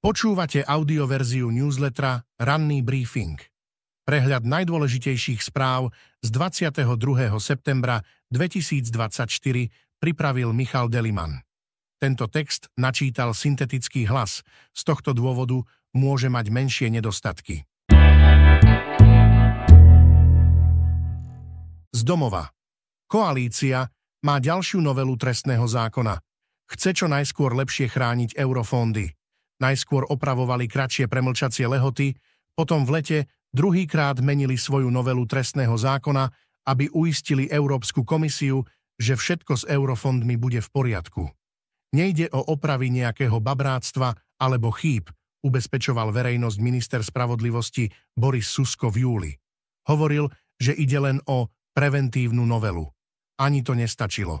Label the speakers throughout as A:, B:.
A: Počúvate audioverziu newslettera Ranný briefing. Prehľad najdôležitejších správ z 22. septembra 2024 pripravil Michal Deliman. Tento text načítal syntetický hlas, z tohto dôvodu môže mať menšie nedostatky. Z domova. Koalícia má ďalšiu novelu trestného zákona. Chce čo najskôr lepšie chrániť eurofondy – Najskôr opravovali kratšie premlčacie lehoty, potom v lete druhýkrát menili svoju novelu trestného zákona, aby uistili Európsku komisiu, že všetko s eurofondmi bude v poriadku. Nejde o opravy nejakého babráctva alebo chýb, ubezpečoval verejnosť minister spravodlivosti Boris Susko v júli. Hovoril, že ide len o preventívnu novelu. Ani to nestačilo.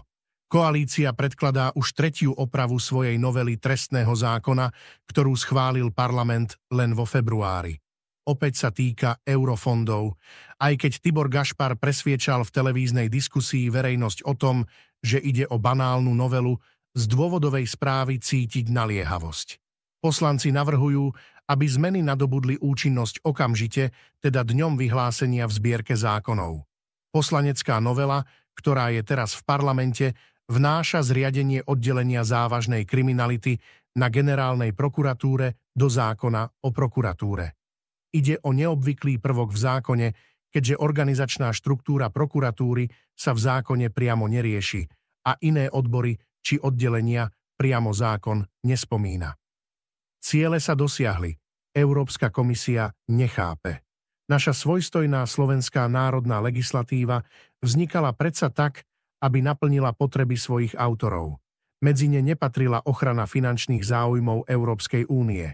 A: Koalícia predkladá už tretiu opravu svojej novely trestného zákona, ktorú schválil parlament len vo februári. Opäť sa týka eurofondov, aj keď Tibor Gašpar presviečal v televíznej diskusii verejnosť o tom, že ide o banálnu novelu, z dôvodovej správy cítiť naliehavosť. Poslanci navrhujú, aby zmeny nadobudli účinnosť okamžite, teda dňom vyhlásenia v zbierke zákonov. Poslanecká novela, ktorá je teraz v parlamente, vnáša zriadenie oddelenia závažnej kriminality na generálnej prokuratúre do zákona o prokuratúre. Ide o neobvyklý prvok v zákone, keďže organizačná štruktúra prokuratúry sa v zákone priamo nerieši a iné odbory či oddelenia priamo zákon nespomína. Ciele sa dosiahli, Európska komisia nechápe. Naša svojstojná slovenská národná legislatíva vznikala predsa tak, aby naplnila potreby svojich autorov. Medzi ne nepatrila ochrana finančných záujmov Európskej únie.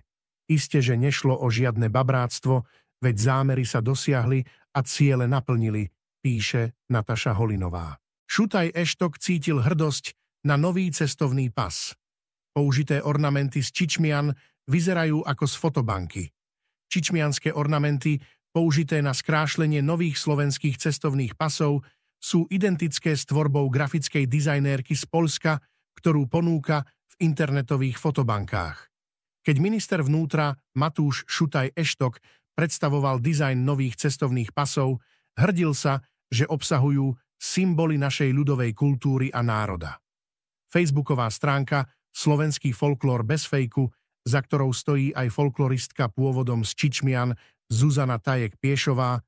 A: Isté, že nešlo o žiadne babráctvo, veď zámery sa dosiahli a ciele naplnili, píše Nataša Holinová. Šutaj Eštok cítil hrdosť na nový cestovný pas. Použité ornamenty z Čičmian vyzerajú ako z fotobanky. Čičmianské ornamenty, použité na skrášlenie nových slovenských cestovných pasov, sú identické s tvorbou grafickej dizajnérky z Polska, ktorú ponúka v internetových fotobankách. Keď minister vnútra Matúš Šutaj Eštok predstavoval dizajn nových cestovných pasov, hrdil sa, že obsahujú symboly našej ľudovej kultúry a národa. Facebooková stránka Slovenský folklór bez fejku, za ktorou stojí aj folkloristka pôvodom z Čičmian Zuzana Tajek-Piešová,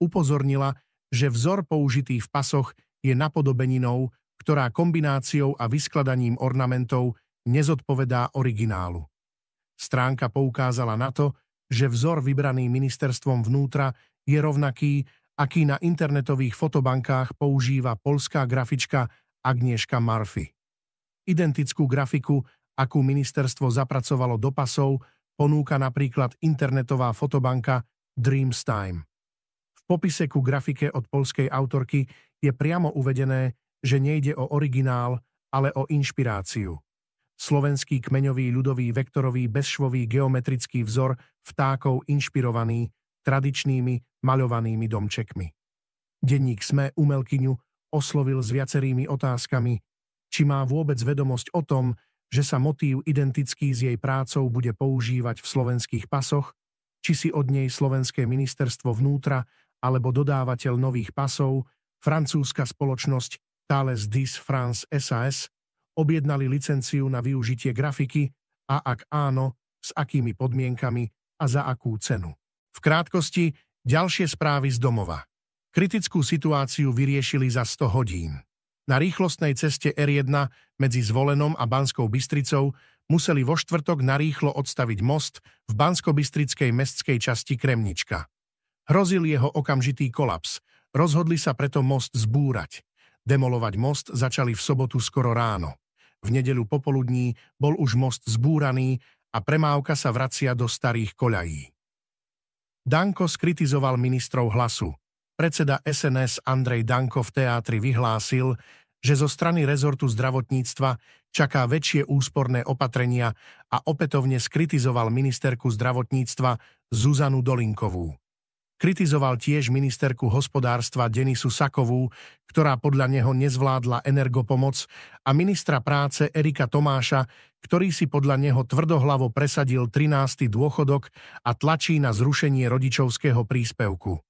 A: upozornila, že vzor použitý v pasoch je napodobeninou, ktorá kombináciou a vyskladaním ornamentov nezodpovedá originálu. Stránka poukázala na to, že vzor vybraný ministerstvom vnútra je rovnaký, aký na internetových fotobankách používa polská grafička Agnieszka Murphy. Identickú grafiku, akú ministerstvo zapracovalo do pasov, ponúka napríklad internetová fotobanka Dreamstime popise ku grafike od polskej autorky je priamo uvedené, že nejde o originál, ale o inšpiráciu. Slovenský kmeňový ľudový vektorový bezšvový geometrický vzor vtákov inšpirovaný tradičnými maľovanými domčekmi. Denník SME umelkyňu oslovil s viacerými otázkami, či má vôbec vedomosť o tom, že sa motív identický s jej prácou bude používať v slovenských pasoch, či si od nej slovenské ministerstvo vnútra alebo dodávateľ nových pasov, francúzska spoločnosť Thales Dis France SAS objednali licenciu na využitie grafiky a ak áno, s akými podmienkami a za akú cenu. V krátkosti ďalšie správy z domova. Kritickú situáciu vyriešili za 100 hodín. Na rýchlostnej ceste R1 medzi Zvolenom a Banskou Bystricou museli vo štvrtok narýchlo odstaviť most v Banskobystrickej mestskej časti Kremnička. Hrozil jeho okamžitý kolaps. Rozhodli sa preto most zbúrať. Demolovať most začali v sobotu skoro ráno. V nedeľu popoludní bol už most zbúraný a premávka sa vracia do starých koľají. Danko skritizoval ministrov hlasu. Predseda SNS Andrej Danko v teátri vyhlásil, že zo strany rezortu zdravotníctva čaká väčšie úsporné opatrenia a opätovne skritizoval ministerku zdravotníctva Zuzanu Dolinkovú. Kritizoval tiež ministerku hospodárstva Denisu Sakovú, ktorá podľa neho nezvládla energopomoc a ministra práce Erika Tomáša, ktorý si podľa neho tvrdohlavo presadil 13. dôchodok a tlačí na zrušenie rodičovského príspevku.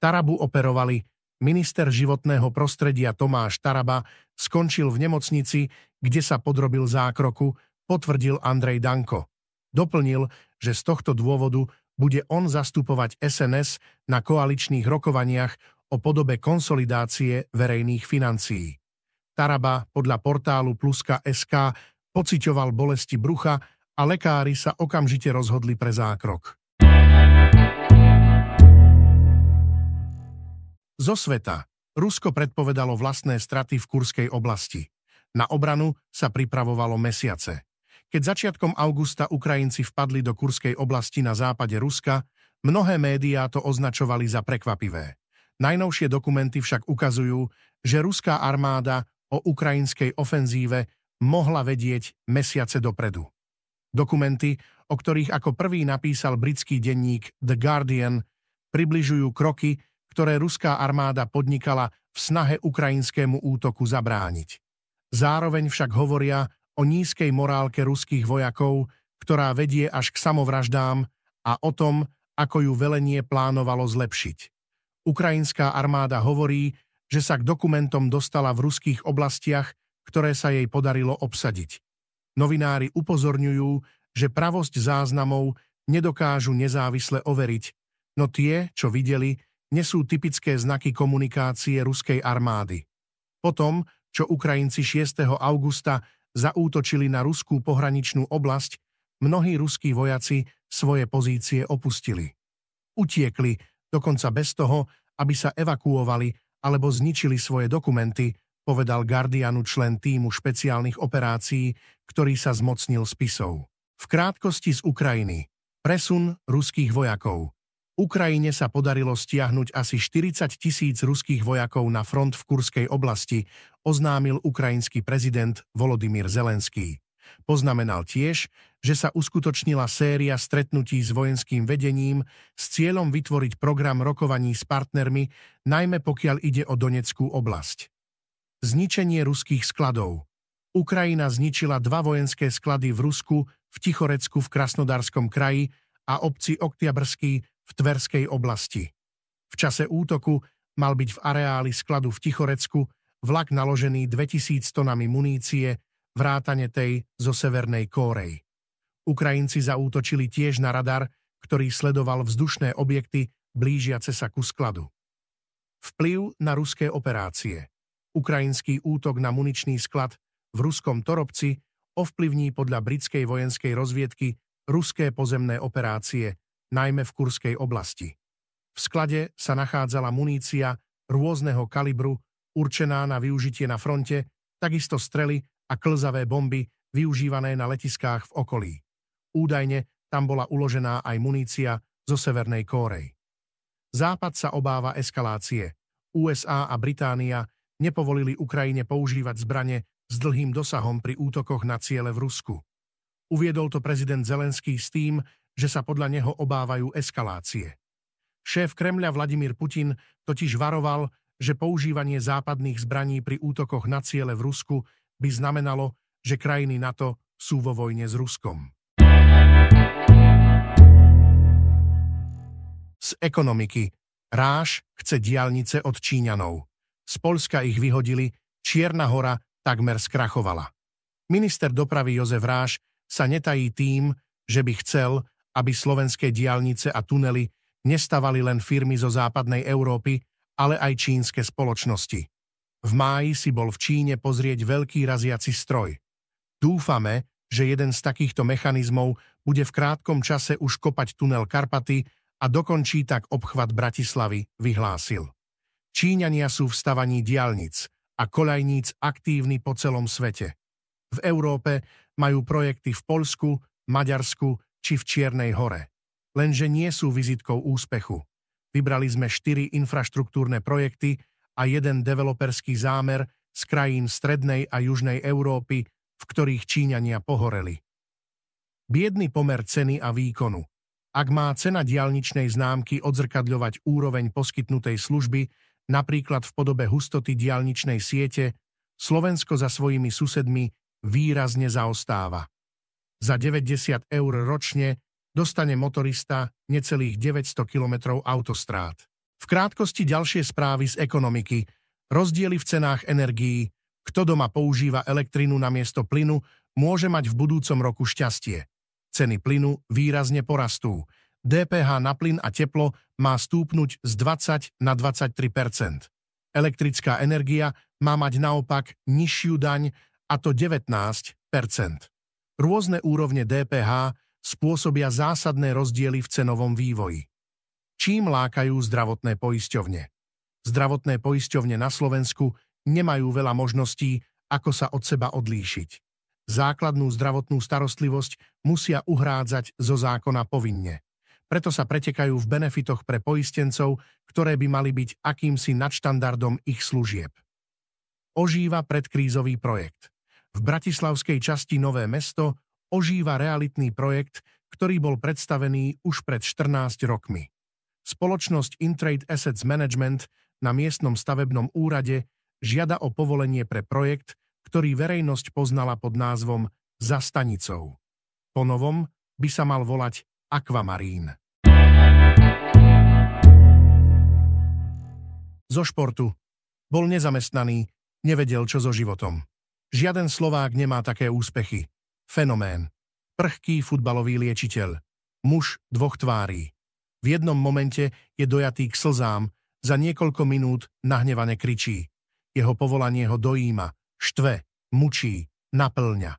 A: Tarabu operovali, minister životného prostredia Tomáš Taraba skončil v nemocnici, kde sa podrobil zákroku, potvrdil Andrej Danko. Doplnil, že z tohto dôvodu bude on zastupovať SNS na koaličných rokovaniach o podobe konsolidácie verejných financií. Taraba podľa portálu Pluska.sk pociťoval bolesti brucha a lekári sa okamžite rozhodli pre zákrok. Zo sveta Rusko predpovedalo vlastné straty v Kurskej oblasti. Na obranu sa pripravovalo mesiace. Keď začiatkom augusta Ukrajinci vpadli do kurskej oblasti na západe Ruska, mnohé médiá to označovali za prekvapivé. Najnovšie dokumenty však ukazujú, že ruská armáda o ukrajinskej ofenzíve mohla vedieť mesiace dopredu. Dokumenty, o ktorých ako prvý napísal britský denník The Guardian, približujú kroky, ktoré ruská armáda podnikala v snahe ukrajinskému útoku zabrániť. Zároveň však hovoria o nízkej morálke ruských vojakov, ktorá vedie až k samovraždám a o tom, ako ju velenie plánovalo zlepšiť. Ukrajinská armáda hovorí, že sa k dokumentom dostala v ruských oblastiach, ktoré sa jej podarilo obsadiť. Novinári upozorňujú, že pravosť záznamov nedokážu nezávisle overiť, no tie, čo videli, nesú typické znaky komunikácie ruskej armády. Potom, čo Ukrajinci 6. augusta zaútočili na ruskú pohraničnú oblasť, mnohí ruskí vojaci svoje pozície opustili. Utiekli, dokonca bez toho, aby sa evakuovali alebo zničili svoje dokumenty, povedal Guardianu člen týmu špeciálnych operácií, ktorý sa zmocnil spisov. V krátkosti z Ukrajiny. Presun ruských vojakov. Ukrajine sa podarilo stiahnuť asi 40 tisíc ruských vojakov na front v Kurskej oblasti, oznámil ukrajinský prezident Volodymyr Zelenský. Poznamenal tiež, že sa uskutočnila séria stretnutí s vojenským vedením s cieľom vytvoriť program rokovaní s partnermi, najmä pokiaľ ide o Doneckú oblasť. Zničenie ruských skladov Ukrajina zničila dva vojenské sklady v Rusku, v Tichorecku v Krasnodarskom kraji a obci Oktiabrský v Tverskej oblasti. V čase útoku mal byť v areáli skladu v Tichorecku vlak naložený 2000 tonami munície, vrátane tej zo Severnej Kórej. Ukrajinci zaútočili tiež na radar, ktorý sledoval vzdušné objekty blížiace sa ku skladu. Vplyv na ruské operácie Ukrajinský útok na muničný sklad v ruskom torobci ovplyvní podľa britskej vojenskej rozviedky ruské pozemné operácie najmä v Kurskej oblasti. V sklade sa nachádzala munícia rôzneho kalibru, určená na využitie na fronte, takisto strely a klzavé bomby využívané na letiskách v okolí. Údajne tam bola uložená aj munícia zo Severnej Kórej. Západ sa obáva eskalácie. USA a Británia nepovolili Ukrajine používať zbrane s dlhým dosahom pri útokoch na ciele v Rusku. Uviedol to prezident Zelenský s tým, že sa podľa neho obávajú eskalácie. Šéf Kremľa Vladimír Putin totiž varoval, že používanie západných zbraní pri útokoch na ciele v Rusku by znamenalo, že krajiny NATO sú vo vojne s Ruskom. Z ekonomiky Ráš chce diálnice od Číňanov. Z Polska ich vyhodili, Čierna hora takmer skrachovala. Minister dopravy Jozef Ráš sa netají tým, že by chcel, aby slovenské diálnice a tunely nestavali len firmy zo západnej Európy, ale aj čínske spoločnosti. V máji si bol v Číne pozrieť veľký raziaci stroj. Dúfame, že jeden z takýchto mechanizmov bude v krátkom čase už kopať tunel Karpaty a dokončí tak obchvat Bratislavy, vyhlásil. Číňania sú v stavaní diálnic a koľajníc aktívni po celom svete. V Európe majú projekty v Polsku, Maďarsku, či v Čiernej hore. Lenže nie sú vizitkou úspechu. Vybrali sme štyri infraštruktúrne projekty a jeden developerský zámer z krajín Strednej a Južnej Európy, v ktorých Číňania pohoreli. Biedný pomer ceny a výkonu. Ak má cena diálničnej známky odzrkadľovať úroveň poskytnutej služby, napríklad v podobe hustoty diálničnej siete, Slovensko za svojimi susedmi výrazne zaostáva. Za 90 eur ročne dostane motorista necelých 900 kilometrov autostrád. V krátkosti ďalšie správy z ekonomiky, rozdiely v cenách energií, kto doma používa elektrinu na miesto plynu, môže mať v budúcom roku šťastie. Ceny plynu výrazne porastú. DPH na plyn a teplo má stúpnuť z 20 na 23 Elektrická energia má mať naopak nižšiu daň, a to 19 Rôzne úrovne DPH spôsobia zásadné rozdiely v cenovom vývoji. Čím lákajú zdravotné poisťovne? Zdravotné poisťovne na Slovensku nemajú veľa možností, ako sa od seba odlíšiť. Základnú zdravotnú starostlivosť musia uhrádzať zo zákona povinne. Preto sa pretekajú v benefitoch pre poistencov, ktoré by mali byť akýmsi nadštandardom ich služieb. Ožíva predkrízový projekt. V bratislavskej časti Nové mesto ožíva realitný projekt, ktorý bol predstavený už pred 14 rokmi. Spoločnosť Intrade Assets Management na miestnom stavebnom úrade žiada o povolenie pre projekt, ktorý verejnosť poznala pod názvom Za stanicou. Po novom by sa mal volať Aquamarín. Zo športu. Bol nezamestnaný, nevedel čo so životom. Žiaden Slovák nemá také úspechy. Fenomén. Prchký futbalový liečiteľ. Muž dvoch tvári. V jednom momente je dojatý k slzám, za niekoľko minút nahnevane kričí. Jeho povolanie ho dojíma, štve, mučí, naplňa.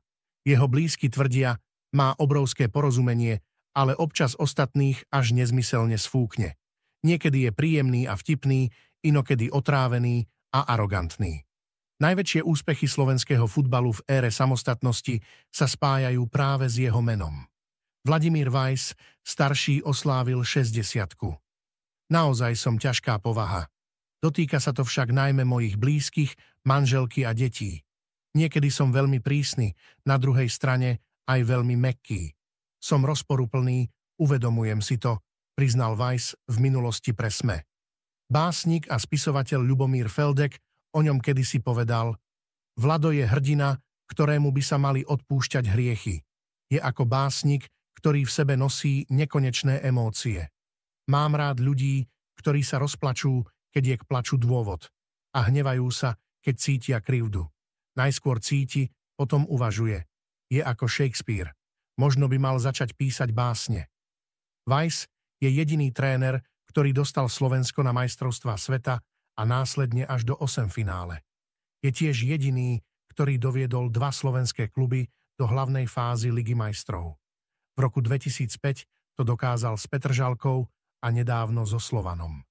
A: Jeho blízky tvrdia, má obrovské porozumenie, ale občas ostatných až nezmyselne sfúkne. Niekedy je príjemný a vtipný, inokedy otrávený a arogantný. Najväčšie úspechy slovenského futbalu v ére samostatnosti sa spájajú práve s jeho menom. Vladimír Vajs, starší, oslávil 60. Naozaj som ťažká povaha. Dotýka sa to však najmä mojich blízkych, manželky a detí. Niekedy som veľmi prísny, na druhej strane aj veľmi mekký. Som rozporuplný, uvedomujem si to, priznal Weiss v minulosti pre SME. Básnik a spisovateľ Ľubomír Feldek o ňom kedysi povedal, Vlado je hrdina, ktorému by sa mali odpúšťať hriechy. Je ako básnik, ktorý v sebe nosí nekonečné emócie. Mám rád ľudí, ktorí sa rozplačú, keď je k plaču dôvod. A hnevajú sa, keď cítia krivdu. Najskôr cíti, potom uvažuje. Je ako Shakespeare. Možno by mal začať písať básne. Weiss je jediný tréner, ktorý dostal Slovensko na majstrovstvá sveta a následne až do 8 finále. Je tiež jediný, ktorý doviedol dva slovenské kluby do hlavnej fázy Ligy majstrov. V roku 2005 to dokázal s Petržalkou a nedávno so Slovanom.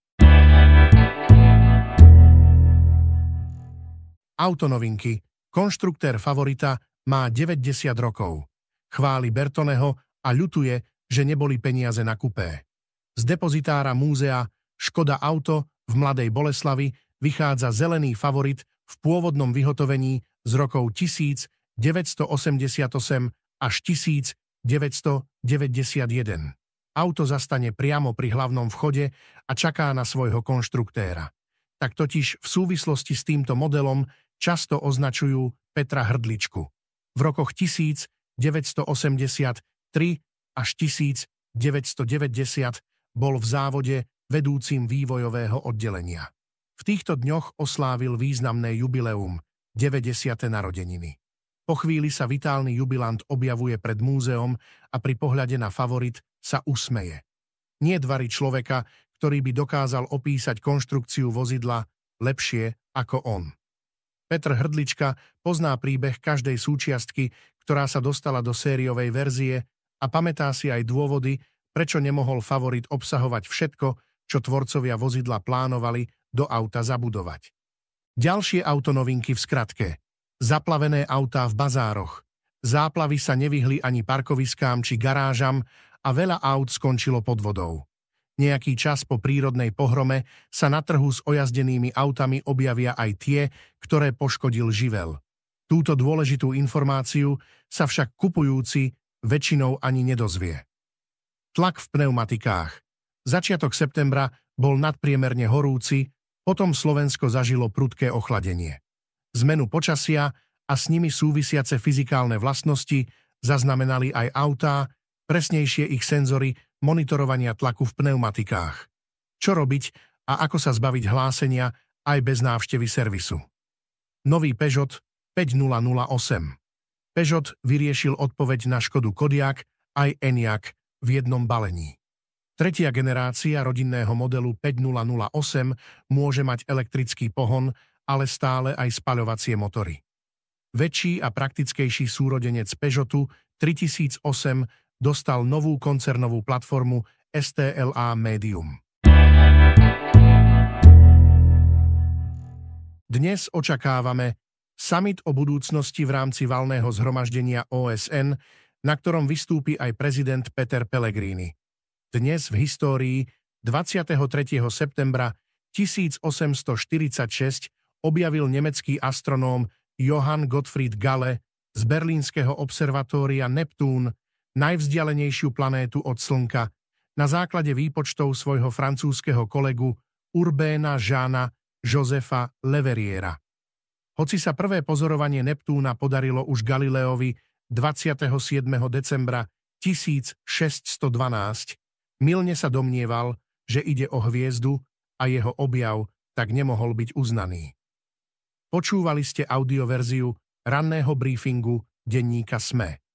A: Autonovinky. Konštruktér favorita má 90 rokov. Chváli Bertoneho a ľutuje, že neboli peniaze na kupé. Z depozitára múzea Škoda Auto v Mladej Boleslavi vychádza zelený favorit v pôvodnom vyhotovení z rokov 1988 až 1991. Auto zastane priamo pri hlavnom vchode a čaká na svojho konštruktéra. Tak totiž v súvislosti s týmto modelom často označujú Petra Hrdličku. V rokoch 1983 až 1990 bol v závode vedúcim vývojového oddelenia. V týchto dňoch oslávil významné jubileum, 90. narodeniny. Po chvíli sa vitálny jubilant objavuje pred múzeom a pri pohľade na favorit sa usmeje. Nie dvary človeka, ktorý by dokázal opísať konštrukciu vozidla lepšie ako on. Petr Hrdlička pozná príbeh každej súčiastky, ktorá sa dostala do sériovej verzie a pamätá si aj dôvody, prečo nemohol favorit obsahovať všetko, čo tvorcovia vozidla plánovali do auta zabudovať. Ďalšie autonovinky v skratke. Zaplavené autá v bazároch. Záplavy sa nevyhli ani parkoviskám či garážam a veľa aut skončilo pod vodou. Nejaký čas po prírodnej pohrome sa na trhu s ojazdenými autami objavia aj tie, ktoré poškodil živel. Túto dôležitú informáciu sa však kupujúci väčšinou ani nedozvie. Tlak v pneumatikách – Začiatok septembra bol nadpriemerne horúci, potom Slovensko zažilo prudké ochladenie. Zmenu počasia a s nimi súvisiace fyzikálne vlastnosti zaznamenali aj autá, presnejšie ich senzory monitorovania tlaku v pneumatikách. Čo robiť a ako sa zbaviť hlásenia aj bez návštevy servisu. Nový Peugeot 5008 Peugeot vyriešil odpoveď na škodu Kodiak aj Enyaq v jednom balení. Tretia generácia rodinného modelu 5008 môže mať elektrický pohon, ale stále aj spaľovacie motory. Väčší a praktickejší súrodenec Peugeotu 3008 dostal novú koncernovú platformu STLA Medium. Dnes očakávame summit o budúcnosti v rámci valného zhromaždenia OSN, na ktorom vystúpi aj prezident Peter Pellegrini dnes v histórii 23. septembra 1846 objavil nemecký astronóm Johann Gottfried Galle z berlínskeho observatória Neptún najvzdialenejšiu planétu od Slnka na základe výpočtov svojho francúzskeho kolegu Urbéna Žána Josefa Leveriera. Hoci sa prvé pozorovanie Neptúna podarilo už Galileovi 27. decembra 1612, Milne sa domnieval, že ide o hviezdu a jeho objav tak nemohol byť uznaný. Počúvali ste audioverziu ranného briefingu denníka SME.